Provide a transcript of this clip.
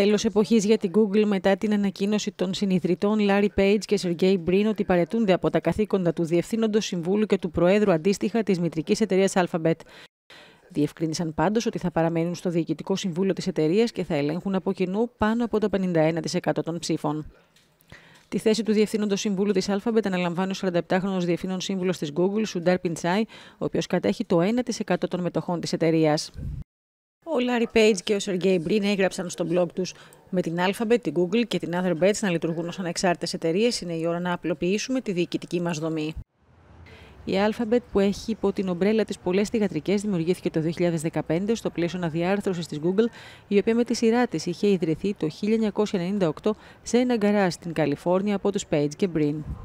Τέλος εποχής για την Google μετά την ανακοίνωση των συνειδητών Larry Page και Sergey Brin ότι παρετούνται από τα καθήκοντα του Διευθύνοντος Συμβούλου και του Προέδρου αντίστοιχα της Μητρικής εταιρείας Alphabet. Διευκρίνησαν πάντως ότι θα παραμένουν στο Διοικητικό Συμβούλιο της εταιρείας και θα ελέγχουν από κοινού πάνω από το 51% των ψήφων. Τη θέση του Διευθύνοντος Συμβούλου της Alphabet αναλαμβάνει ο 47χρονο Διευθύνων Σύμβουλος της Google, Σουντάρ Πιντσάι, ο οποίος κατέχει το 1% των μετοχών της εταιρείας. Ο Λάρι Page και ο Σεργέι Μπριν έγραψαν στο blog τους με την Alphabet, την Google και την Otherbets να λειτουργούν ως ανεξάρτητες εταιρείες είναι η ώρα να απλοποιήσουμε τη διοικητική μας δομή. Η Alphabet που έχει υπό την ομπρέλα της πολλές θηγατρικές δημιουργήθηκε το 2015 στο πλαίσιο αναδιάρθρωσης της Google, η οποία με τη σειρά της είχε ιδρυθεί το 1998 σε ένα γκαράζ στην Καλιφόρνια από τους Page και Brin.